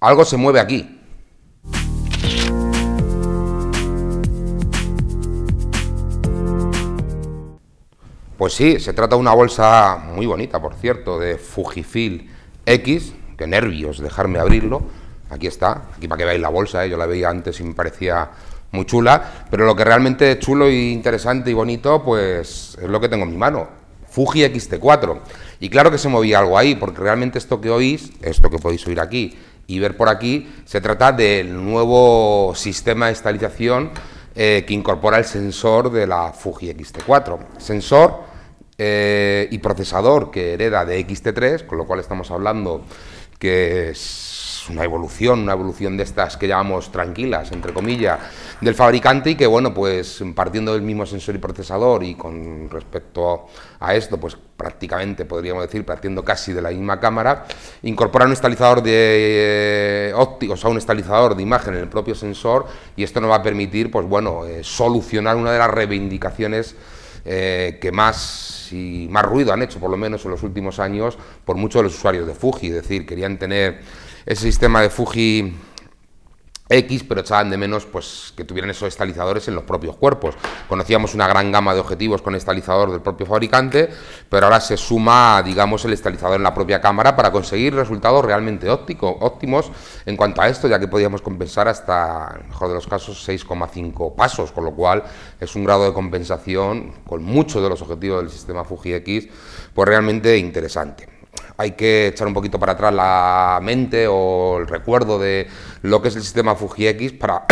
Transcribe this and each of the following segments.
algo se mueve aquí. Pues sí, se trata de una bolsa muy bonita, por cierto, de Fujifil X. Qué nervios dejarme abrirlo. Aquí está, aquí para que veáis la bolsa, ¿eh? yo la veía antes y me parecía muy chula, pero lo que realmente es chulo ...y e interesante y bonito, pues es lo que tengo en mi mano, Fuji XT4. Y claro que se movía algo ahí, porque realmente esto que oís, esto que podéis oír aquí, y ver por aquí, se trata del nuevo sistema de estabilización eh, que incorpora el sensor de la Fuji XT4. Sensor eh, y procesador que hereda de XT3, con lo cual estamos hablando que es una evolución, una evolución de estas que llamamos tranquilas, entre comillas, del fabricante y que, bueno, pues partiendo del mismo sensor y procesador y con respecto a esto, pues prácticamente, podríamos decir, partiendo casi de la misma cámara, incorporar un estabilizador de ópticos óptico, o sea, un estabilizador de imagen en el propio sensor y esto nos va a permitir, pues bueno, eh, solucionar una de las reivindicaciones eh, que más y más ruido han hecho, por lo menos en los últimos años, por muchos de los usuarios de Fuji. Es decir, querían tener ese sistema de Fuji X, pero echaban de menos pues, que tuvieran esos estalizadores en los propios cuerpos. Conocíamos una gran gama de objetivos con estalizador del propio fabricante, pero ahora se suma, digamos, el estalizador en la propia cámara para conseguir resultados realmente óptico, óptimos en cuanto a esto, ya que podíamos compensar hasta, en el mejor de los casos, 6,5 pasos, con lo cual es un grado de compensación con muchos de los objetivos del sistema Fuji X, pues realmente interesante hay que echar un poquito para atrás la mente o el recuerdo de lo que es el sistema Fuji X para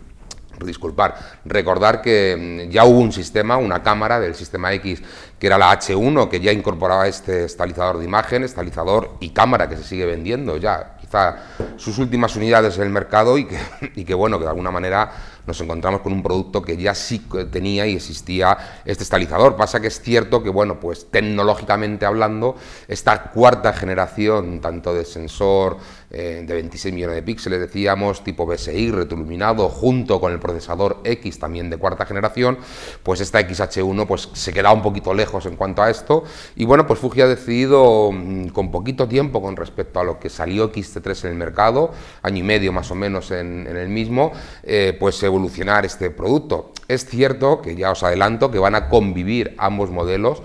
disculpar, recordar que mm, ya hubo un sistema, una cámara del sistema X, que era la H1, que ya incorporaba este estalizador de imagen, estabilizador y cámara que se sigue vendiendo ya, quizá sus últimas unidades en el mercado y que, y que bueno, que de alguna manera nos encontramos con un producto que ya sí tenía y existía este estabilizador. Pasa que es cierto que, bueno, pues tecnológicamente hablando, esta cuarta generación, tanto de sensor eh, de 26 millones de píxeles, decíamos, tipo BSI, retroiluminado, junto con el procesador X también de cuarta generación, pues esta XH1 pues se queda un poquito lejos en cuanto a esto. Y bueno, pues Fuji ha decidido mm, con poquito tiempo con respecto a lo que salió XT3 en el mercado, año y medio más o menos en, el mismo, eh, pues se evolucionar este producto. Es cierto que ya os adelanto que van a convivir ambos modelos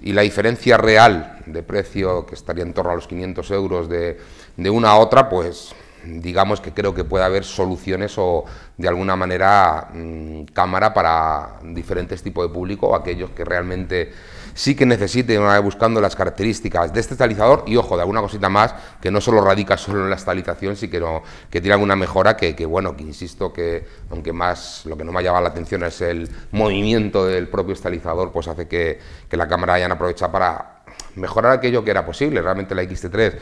y la diferencia real de precio, que estaría en torno a los 500 euros de, una a otra, pues digamos que creo que puede haber soluciones o de alguna manera mm, cámara para diferentes tipos de público, aquellos que realmente sí que necesite eh, buscando las características de este estabilizador y ojo, de alguna cosita más que no solo radica solo en la estabilización, sí que, tiene alguna mejora que, bueno, que insisto que aunque más lo que no me ha llamado la atención es el movimiento del propio estalizador, pues hace que, que la cámara hayan aprovechado para mejorar aquello que era posible. Realmente la XT3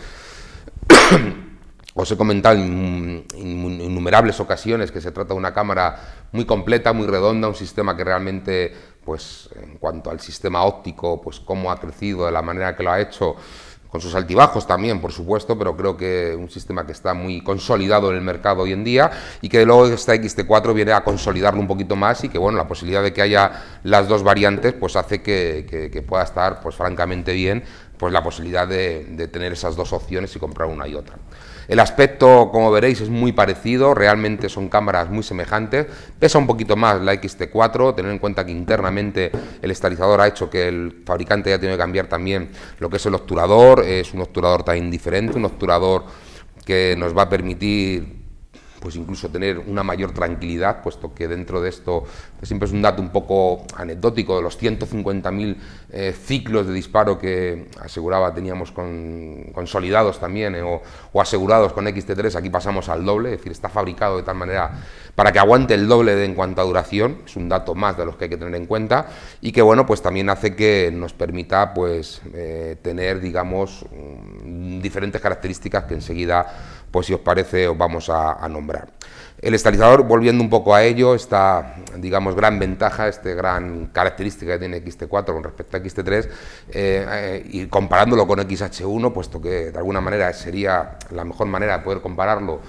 Os he comentado en innumerables ocasiones que se trata de una cámara muy completa, muy redonda, un sistema que realmente pues en cuanto al sistema óptico, pues cómo ha crecido, de la manera que lo ha hecho, con sus altibajos también, por supuesto, pero creo que un sistema que está muy consolidado en el mercado hoy en día y que luego esta XT4 viene a consolidarlo un poquito más y que, bueno, la posibilidad de que haya las dos variantes, pues hace que, pueda estar, pues francamente bien, pues la posibilidad de tener esas dos opciones y comprar una y otra. El aspecto, como veréis, es muy parecido, realmente son cámaras muy semejantes. Pesa un poquito más la XT4, tener en cuenta que internamente el estabilizador ha hecho que el fabricante haya tenido que cambiar también lo que es el obturador, es un obturador también diferente, un obturador que nos va a permitir pues incluso tener una mayor tranquilidad, puesto que dentro de esto pues, siempre es un dato un poco anecdótico de los 150.000 eh, ciclos de disparo que aseguraba teníamos con, consolidados también eh, o, asegurados con XT3, aquí pasamos al doble, es decir, está fabricado de tal manera para que aguante el doble de, en cuanto a duración, es un dato más de los que hay que tener en cuenta y que bueno, pues también hace que nos permita pues eh, tener, digamos, mm, diferentes características que enseguida pues si os parece os vamos a, nombrar. El estalizador, volviendo un poco a ello, esta, digamos, gran ventaja, esta gran característica que tiene XT4 con respecto a XT3, eh, eh, y comparándolo con XH1, puesto que de alguna manera sería la mejor manera de poder compararlo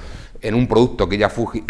en un producto que ya Fuji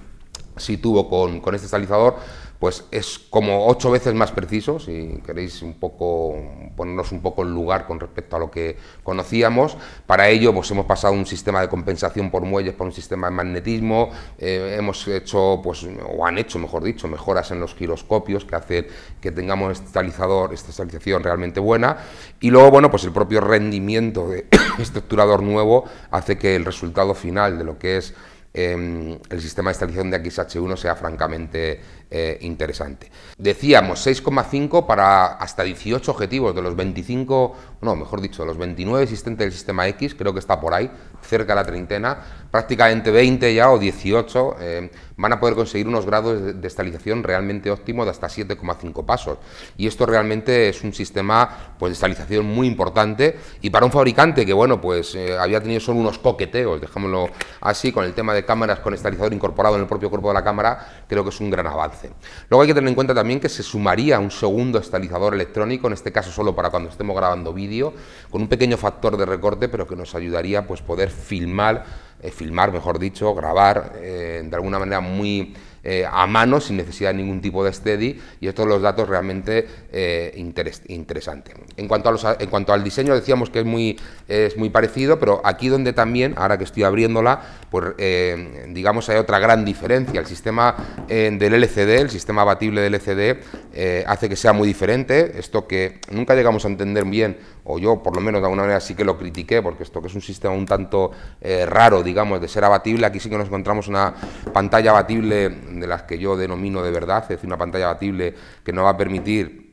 sí tuvo con, con este estalizador, pues es como ocho veces más preciso, si queréis un poco ponernos un poco en lugar con respecto a lo que conocíamos. Para ello, pues hemos pasado un sistema de compensación por muelles por un sistema de magnetismo, eh, hemos hecho, pues, o han hecho, mejor dicho, mejoras en los giroscopios que hacen que tengamos esta estabilización realmente buena. Y luego, bueno, pues el propio rendimiento de estructurador nuevo hace que el resultado final de lo que es em, el sistema de estabilización de XH1 sea francamente eh, interesante. Decíamos 6,5 para hasta 18 objetivos de los 25, no, mejor dicho, los 29 existentes del sistema X, creo que está por ahí, cerca de la treintena, prácticamente 20 ya o 18 eh, van a poder conseguir unos grados de estalización realmente óptimos de hasta 7,5 pasos. Y esto realmente es un sistema pues, de estalización muy importante y para un fabricante que, bueno, pues eh, había tenido solo unos coqueteos, dejémoslo así, con el tema de cámaras con estabilizador incorporado en el propio cuerpo de la cámara, creo que es un gran avance. Luego hay que tener en cuenta también que se sumaría un segundo estabilizador electrónico, en este caso solo para cuando estemos grabando vídeo, con un pequeño factor de recorte, pero que nos ayudaría pues poder filmar, eh, filmar mejor dicho, grabar eh, de alguna manera muy eh, a mano sin necesidad de ningún tipo de steady y estos los datos realmente eh, interesantes. En cuanto, en cuanto al diseño decíamos que es muy, es muy parecido, pero aquí donde también, ahora que estoy abriéndola, pues eh, digamos hay otra gran diferencia. El sistema del LCD, el sistema abatible del LCD, hace que sea muy diferente. Esto que nunca llegamos a entender bien o yo por lo menos de alguna manera sí que lo critiqué, porque esto que es un sistema un tanto eh, raro, digamos, de ser abatible, aquí sí que nos encontramos una pantalla abatible de las que yo denomino de verdad, es decir, una pantalla abatible que nos va a permitir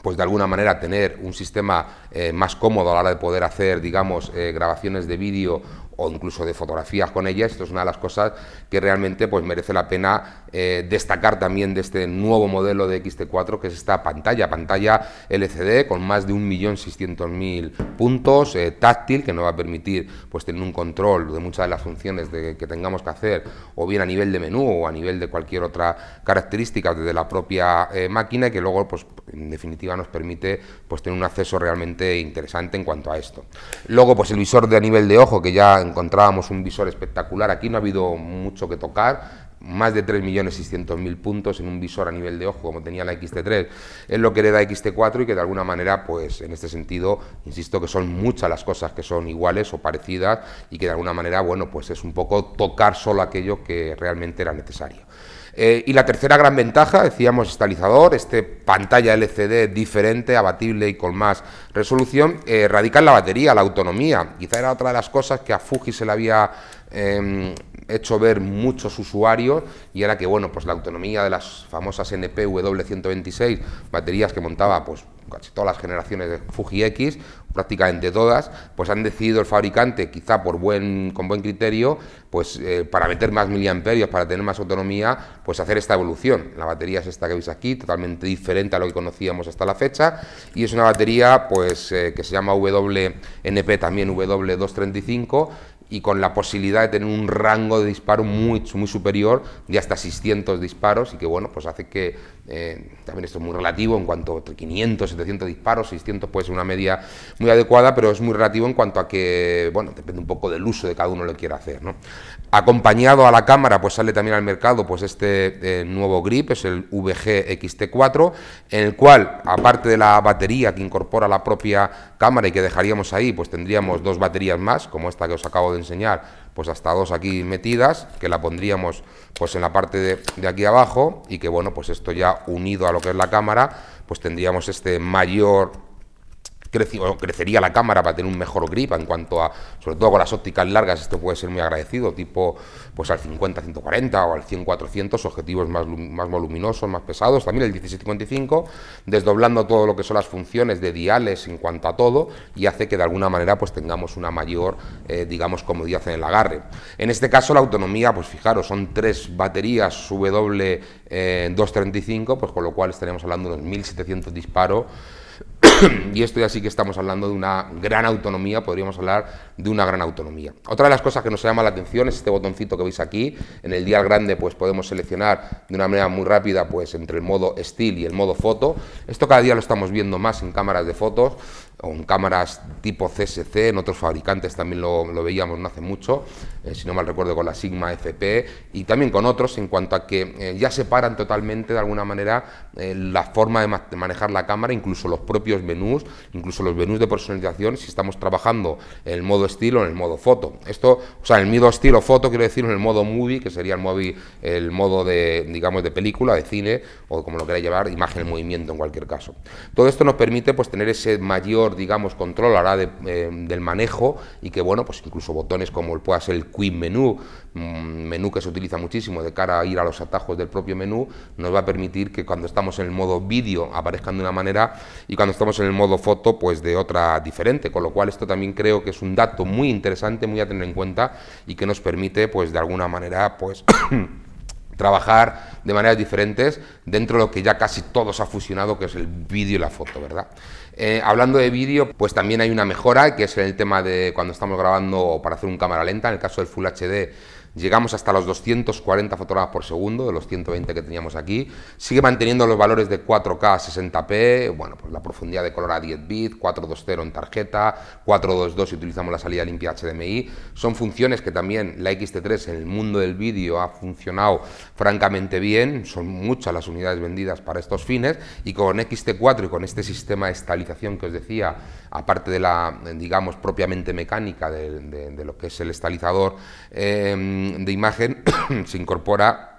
pues de alguna manera tener un sistema eh, más cómodo a la hora de poder hacer, digamos, eh, grabaciones de vídeo o incluso de fotografías con ella, esto es una de las cosas que realmente pues merece la pena eh, destacar también de este nuevo modelo de XT4, que es esta pantalla, pantalla LCD con más de 1.600.000 puntos, eh, táctil, que nos va a permitir pues, tener un control de muchas de las funciones que tengamos que hacer, o bien a nivel de menú o a nivel de cualquier otra característica desde la propia máquina eh, máquina, que luego, pues, en definitiva, nos permite pues, tener un acceso realmente interesante en cuanto a esto. Luego, pues el visor de a nivel de ojo, que ya encontrábamos un visor espectacular, aquí no ha habido mucho que tocar, más de 3.600.000 puntos en un visor a nivel de ojo como tenía la XT3, es lo que le da XT4 y que de alguna manera, pues en este sentido, insisto que son muchas las cosas que son iguales o parecidas y que de alguna manera, bueno, pues es un poco tocar solo aquello que realmente era necesario. Eh, y la tercera gran ventaja, decíamos, estabilizador, este pantalla LCD diferente, abatible y con más resolución, eh, radica en la batería, la autonomía. Quizá era otra de las cosas que a Fuji se le había em, hecho ver muchos usuarios y era que, bueno, pues la autonomía de las famosas NPW126, baterías que montaba pues casi todas las generaciones de Fuji X, prácticamente todas, pues han decidido el fabricante, quizá por buen, con buen criterio, pues eh, para meter más miliamperios, para tener más autonomía, pues hacer esta evolución. La batería es esta que veis aquí, totalmente diferente a lo que conocíamos hasta la fecha, y es una batería pues eh, que se llama WNP también W235, y con la posibilidad de tener un rango de disparo muy, muy superior de hasta 600 disparos y que bueno, pues hace que, eh, también esto es muy relativo en cuanto a 500, 700 disparos, 600 puede ser una media muy adecuada, pero es muy relativo en cuanto a que, bueno, depende un poco del uso de cada uno lo quiera hacer, Acompañado a la cámara, pues sale también al mercado pues este eh, nuevo grip, es el VG XT4, en el cual, aparte de la batería que incorpora la propia cámara y que dejaríamos ahí, pues tendríamos dos baterías más, como esta que os acabo de enseñar, pues hasta dos aquí metidas, que la pondríamos pues en la parte de, de aquí abajo y que bueno, pues esto ya unido a lo que es la cámara, pues tendríamos este mayor crecería la cámara para tener un mejor grip en cuanto a, sobre todo con las ópticas largas, esto puede ser muy agradecido, tipo pues al 50-140 o al 100-400, objetivos más, voluminosos, más pesados, también el 1755, desdoblando todo lo que son las funciones de diales en cuanto a todo y hace que de alguna manera pues tengamos una mayor, eh, digamos, comodidad en el agarre. En este caso la autonomía, pues fijaros, son tres baterías W235, eh, pues con lo cual estaríamos hablando de unos 1700 disparos y esto ya sí que estamos hablando de una gran autonomía, podríamos hablar de una gran autonomía. Otra de las cosas que nos llama la atención es este botoncito que veis aquí. En el dial grande pues podemos seleccionar de una manera muy rápida pues entre el modo estilo y el modo foto. Esto cada día lo estamos viendo más en cámaras de fotos con cámaras tipo CSC, en otros fabricantes también lo, veíamos no hace mucho, eh, si no mal recuerdo con la Sigma FP y también con otros en cuanto a que eh, ya separan totalmente de alguna manera eh, la forma de, manejar la cámara, incluso los propios menús, incluso los menús de personalización, si estamos trabajando en el modo estilo, o en el modo foto. Esto, o sea, en el modo estilo foto quiero decir en el modo movie, que sería el movie, el modo de, digamos, de película, de cine o como lo queráis llevar, imagen en movimiento en cualquier caso. Todo esto nos permite pues tener ese mayor digamos, controlará de, eh, del manejo y que, bueno, pues incluso botones como el, pueda ser el Quick Menú, mm, menú que se utiliza muchísimo de cara a ir a los atajos del propio menú, nos va a permitir que cuando estamos en el modo vídeo aparezcan de una manera y cuando estamos en el modo foto, pues de otra diferente, con lo cual esto también creo que es un dato muy interesante, muy a tener en cuenta y que nos permite, pues de alguna manera, pues... trabajar de maneras diferentes dentro de lo que ya casi todos ha fusionado, que es el vídeo y la foto, ¿verdad? Eh, hablando de vídeo, pues también hay una mejora, que es el tema de cuando estamos grabando para hacer un cámara lenta, en el caso del Full HD Llegamos hasta los 240 fotogramas por segundo, de los 120 que teníamos aquí. Sigue manteniendo los valores de 4K a 60p, bueno, pues la profundidad de color a 10 bits, 420 en tarjeta, 422 si utilizamos la salida limpia HDMI. Son funciones que también la XT3 en el mundo del vídeo ha funcionado francamente bien. Son muchas las unidades vendidas para estos fines y con XT4 y con este sistema de estabilización que os decía aparte de la, digamos, propiamente mecánica de, lo que es el estabilizador em, de imagen, se incorpora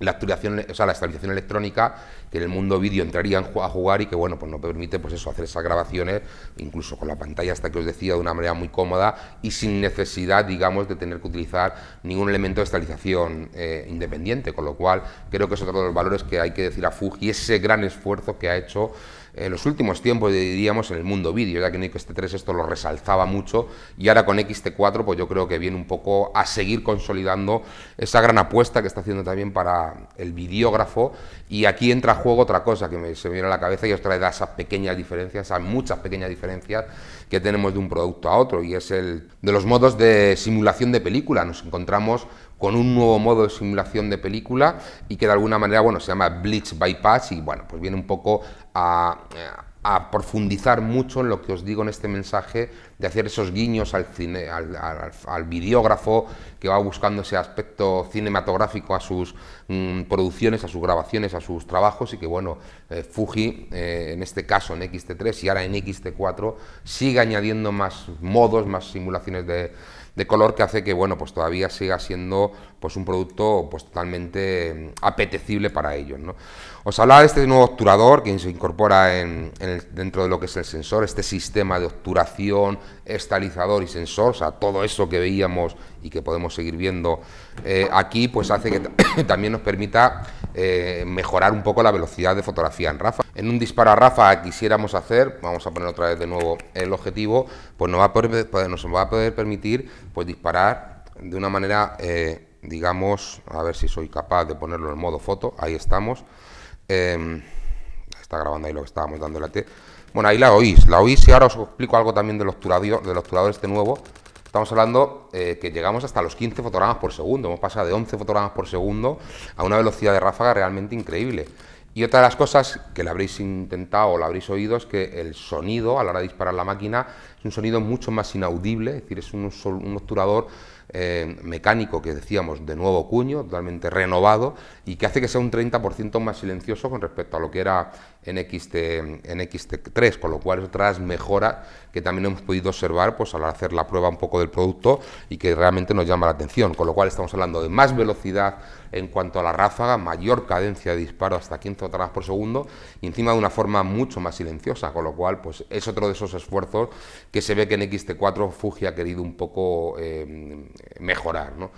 la actualización, o sea, la estabilización electrónica que en el mundo vídeo entraría a jugar y que bueno, pues nos permite pues eso, hacer esas grabaciones incluso con la pantalla hasta que os decía de una manera muy cómoda y sin necesidad, digamos, de tener que utilizar ningún elemento de estabilización eh, independiente, con lo cual creo que es otro de los valores que hay que decir a Fuji, ese gran esfuerzo que ha hecho en eh, los últimos tiempos, diríamos, en el mundo vídeo, ya que en XT3 esto lo resaltaba mucho y ahora con XT4 pues yo creo que viene un poco a seguir consolidando esa gran apuesta que está haciendo también para el videógrafo y aquí entra a juego otra cosa que se me viene a la cabeza y os trae esas pequeñas diferencias, esas muchas pequeñas diferencias que tenemos de un producto a otro y es el de los modos de simulación de película. Nos encontramos con un nuevo modo de simulación de película y que de alguna manera, bueno, se llama Blitz Bypass y bueno, pues viene un poco a, profundizar mucho en lo que os digo en este mensaje, de hacer esos guiños al, cine, al, videógrafo que va buscando ese aspecto cinematográfico a sus mm, producciones, a sus grabaciones, a sus trabajos y que bueno, eh, Fuji eh, en este caso en XT3 y ahora en XT4 sigue añadiendo más modos, más simulaciones de, de color que hace que bueno, pues todavía siga siendo pues un producto pues, totalmente mm, apetecible para ellos. ¿no? Os hablaba de este nuevo obturador que se incorpora en, dentro de lo que es el sensor, este sistema de obturación, estalizador y sensor, o sea, todo eso que veíamos y que podemos seguir viendo eh, aquí, pues hace que también nos permita eh, mejorar un poco la velocidad de fotografía en RAFA. En un disparo a RAFA quisiéramos hacer, vamos a poner otra vez de nuevo el objetivo, pues nos va a poder, pues, nos va a poder permitir pues, disparar de una manera... Eh, digamos, a ver si soy capaz de ponerlo en modo foto, ahí estamos. Em, está grabando ahí lo que estábamos dando la T. Bueno, ahí la oís, la oís y ahora os explico algo también del obturador, del obturador este nuevo. Estamos hablando eh, que llegamos hasta los 15 fotogramas por segundo, hemos pasado de 11 fotogramas por segundo a una velocidad de ráfaga realmente increíble. Y otra de las cosas que la habréis intentado o la habréis oído es que el sonido a la hora de disparar la máquina es un sonido mucho más inaudible, es decir, es un obturador eh, mecánico que decíamos de nuevo cuño, totalmente renovado y que hace que sea un 30% más silencioso con respecto a lo que era en, XT, en XT3, con lo cual es otra mejora que también hemos podido observar pues, al hacer la prueba un poco del producto y que realmente nos llama la atención, con lo cual estamos hablando de más velocidad en cuanto a la ráfaga, mayor cadencia de disparo hasta 15 toneladas por segundo y encima de una forma mucho más silenciosa, con lo cual pues, es otro de esos esfuerzos que se ve que en XT4 Fuji ha querido un poco eh, mejorar. ¿no?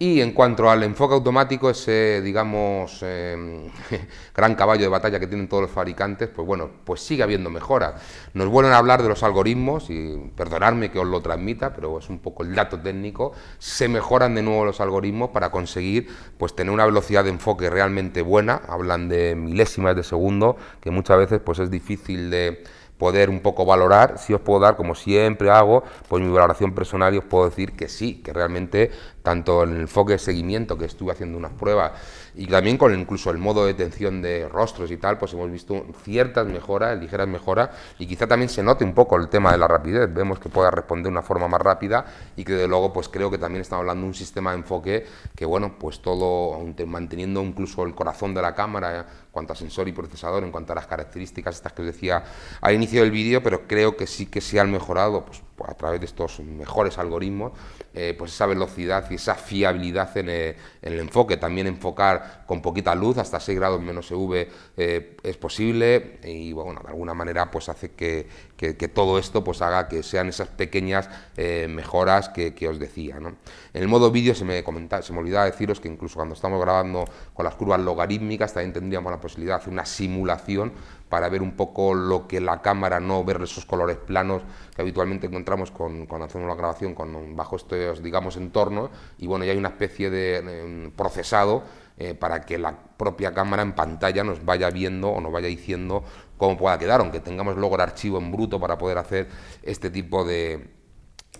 Y en cuanto al enfoque automático, ese, digamos, em, gran caballo de batalla que tienen todos los fabricantes, pues bueno, pues sigue habiendo mejoras. Nos vuelven a hablar de los algoritmos, y perdonadme que os lo transmita, pero es un poco el dato técnico, se mejoran de nuevo los algoritmos para conseguir pues tener una velocidad de enfoque realmente buena, hablan de milésimas de segundo, que muchas veces pues es difícil de poder un poco valorar, si os puedo dar, como siempre hago, pues mi valoración personal y os puedo decir que sí, que realmente tanto en el enfoque de seguimiento, que estuve haciendo unas pruebas, y también con incluso el modo de detención de rostros y tal, pues hemos visto ciertas mejoras, ligeras mejoras, y quizá también se note un poco el tema de la rapidez, vemos que pueda responder de una forma más rápida y que de luego pues creo que también estamos hablando de un sistema de enfoque que bueno, pues todo manteniendo incluso el corazón de la cámara, cuanto a sensor y procesador, en cuanto a las características estas que os decía al inicio del vídeo, pero creo que sí que se han mejorado pues, a través de estos mejores algoritmos, eh, pues esa velocidad y esa fiabilidad eh, en el, enfoque. También enfocar con poquita luz, hasta 6 grados menos EV eh, es posible y bueno, de alguna manera pues hace que que, todo esto pues haga que sean esas pequeñas eh, mejoras que, os decía. En el modo vídeo se me, se me olvidaba deciros que incluso cuando estamos grabando con las curvas logarítmicas también tendríamos la posibilidad de hacer una simulación para ver un poco lo que la cámara, no ver esos colores planos que habitualmente encontramos con, cuando hacemos la grabación con, bajo estos, digamos, entornos. Y bueno, ya hay una especie de mm, procesado eh, para que la propia cámara en pantalla nos vaya viendo o nos vaya diciendo cómo pueda quedar, aunque tengamos luego el archivo en bruto para poder hacer este tipo de,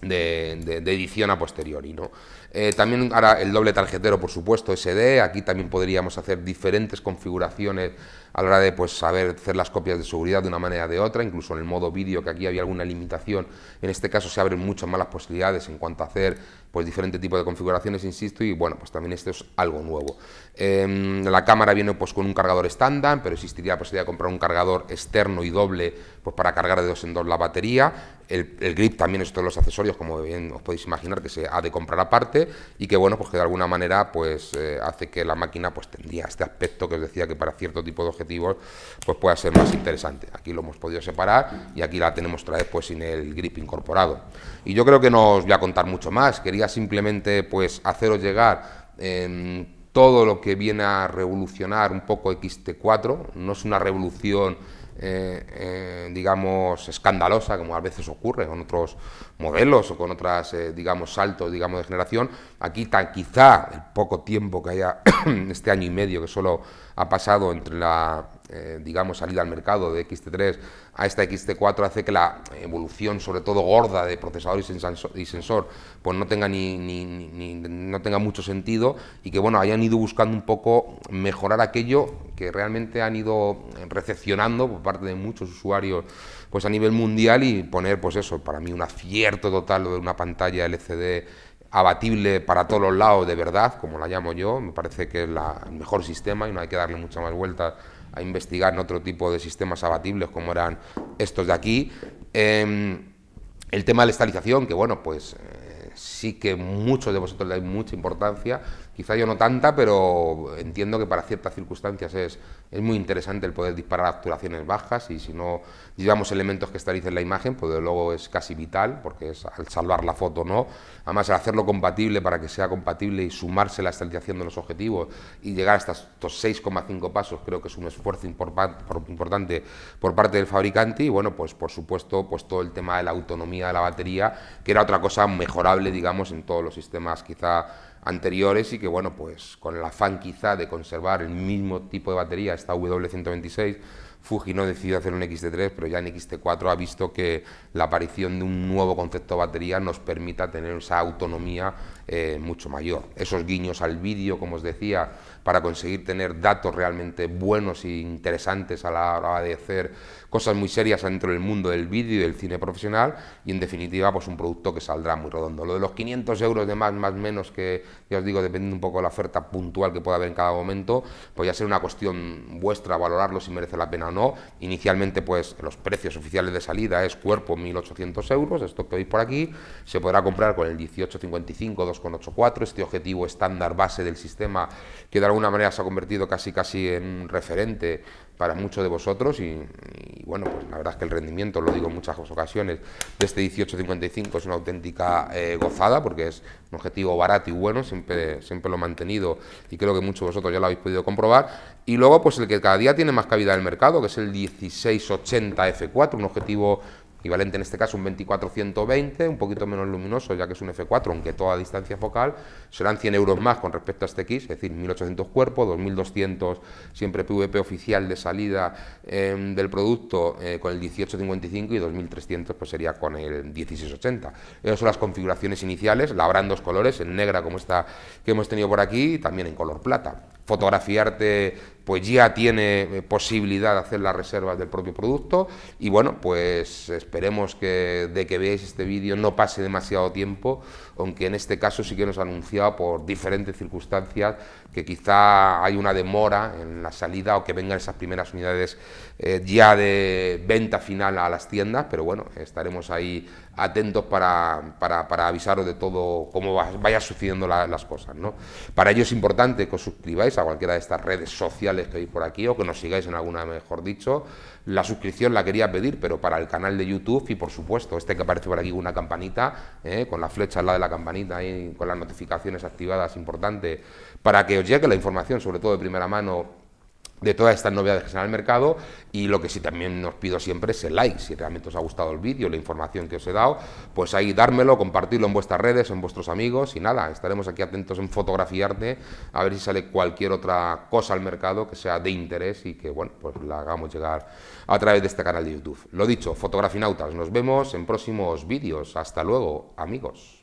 edición a posteriori. ¿no? Eh, también ahora el doble tarjetero, por supuesto, SD. Aquí también podríamos hacer diferentes configuraciones a la hora de pues, saber hacer las copias de seguridad de una manera de otra, incluso en el modo vídeo, que aquí había alguna limitación. En este caso se abren muchas más las posibilidades en cuanto a hacer pues diferente tipo de configuraciones, insisto, y bueno, pues también esto es algo nuevo. Em, la cámara viene pues con un cargador estándar, pero existiría la posibilidad de comprar un cargador externo y doble pues para cargar de dos en dos la batería. El, grip también es todo los accesorios, como bien os podéis imaginar, que se ha de comprar aparte y que bueno, pues que de alguna manera pues eh, hace que la máquina pues tendría este aspecto que os decía que para cierto tipo de objetivos pues pueda ser más interesante. Aquí lo hemos podido separar y aquí la tenemos otra vez pues sin el grip incorporado. Y yo creo que no os voy a contar mucho más, quería simplemente pues haceros llegar em, todo lo que viene a revolucionar un poco XT4, no es una revolución eh, eh, digamos, escandalosa, como a veces ocurre con otros modelos o con otras, eh, digamos, saltos, digamos, de generación. Aquí tan quizá el poco tiempo que haya, este año y medio que solo ha pasado entre la eh, digamos, salida al mercado de XT3 a esta XT4 hace que la evolución, sobre todo gorda, de procesadores y sensor, pues no tenga, ni, no tenga mucho sentido y que, bueno, hayan ido buscando un poco mejorar aquello que realmente han ido recepcionando por parte de muchos usuarios pues a nivel mundial y poner, pues eso, para mí un acierto total de una pantalla LCD abatible para todos los lados de verdad, como la llamo yo, me parece que es la, el mejor sistema y no hay que darle mucha más vuelta a investigar en otro tipo de sistemas abatibles como eran estos de aquí. Em, el tema de la estalización, que bueno, pues eh, sí que muchos de vosotros le dais mucha importancia, Quizá yo no tanta, pero entiendo que para ciertas circunstancias es, es muy interesante el poder disparar actuaciones bajas y si no llevamos elementos que estabilicen la imagen, pues luego es casi vital, porque es al salvar la foto, ¿no? Además, al hacerlo compatible para que sea compatible y sumarse la estabilización de los objetivos y llegar hasta estos 6,5 pasos, creo que es un esfuerzo importante por parte del fabricante y, bueno, pues por supuesto, pues todo el tema de la autonomía de la batería, que era otra cosa mejorable, digamos, en todos los sistemas quizá anteriores y que, bueno, pues con el afán quizá de conservar el mismo tipo de batería, esta W126, Fuji no decidió hacer un XT3, pero ya en XT4 ha visto que la aparición de un nuevo concepto de batería nos permita tener esa autonomía eh, mucho mayor. Esos guiños al vídeo, como os decía, para conseguir tener datos realmente buenos e interesantes a la hora de hacer cosas muy serias dentro del mundo del vídeo y del cine profesional y en definitiva pues un producto que saldrá muy redondo. Lo de los 500 euros de más, más menos que ya os digo dependiendo un poco de la oferta puntual que pueda haber en cada momento, pues ya será una cuestión vuestra valorarlo si merece la pena no. Inicialmente, pues los precios oficiales de salida es cuerpo 1.800 euros, esto que veis por aquí, se podrá comprar con el 1855, 2,84, este objetivo estándar base del sistema que de alguna manera se ha convertido casi casi en un referente para muchos de vosotros y, bueno, pues la verdad es que el rendimiento, lo digo en muchas ocasiones, de este 1855 es una auténtica eh, gozada porque es un objetivo barato y bueno, siempre, siempre lo he mantenido y creo que muchos de vosotros ya lo habéis podido comprobar. Y luego pues el que cada día tiene más cabida en el mercado, que es el 1680 F4, un objetivo equivalente en este caso un 24 un poquito menos luminoso ya que es un F4, aunque toda distancia focal, serán 100 euros más con respecto a este X, es decir, 1800 cuerpo, 2200 siempre PVP oficial de salida em, del producto eh, con el 1855 y 2300 pues sería con el 1680. Esas son las configuraciones iniciales, la en dos colores, en negra como esta que hemos tenido por aquí y también en color plata. Fotografiarte pues ya tiene eh, posibilidad de hacer las reservas del propio producto y bueno, pues esperemos que de que veáis este vídeo no pase demasiado tiempo, aunque en este caso sí que nos ha anunciado por diferentes circunstancias que quizá hay una demora en la salida o que vengan esas primeras unidades eh, ya de venta final a las tiendas, pero bueno, estaremos ahí atentos para, para, avisaros de todo cómo vayan vaya sucediendo las cosas. ¿no? Para ello es importante que os suscribáis a cualquiera de estas redes sociales que hay por aquí o que nos sigáis en alguna, mejor dicho. La suscripción la quería pedir, pero para el canal de YouTube y por supuesto, este que aparece por aquí una campanita, ¿eh? con la flecha al lado de la campanita y con las notificaciones activadas, importante, para que os llegue la información, sobre todo de primera mano, de todas estas novedades que dan al mercado y lo que sí también nos pido siempre es el like, si realmente os ha gustado el vídeo, la información que os he dado, pues ahí dármelo, compartirlo en vuestras redes, en vuestros amigos y nada, estaremos aquí atentos en fotografiarte a ver si sale cualquier otra cosa al mercado que sea de interés y que bueno, pues la hagamos llegar a través de este canal de YouTube. Lo dicho, fotografinautas, nos vemos en próximos vídeos, hasta luego amigos.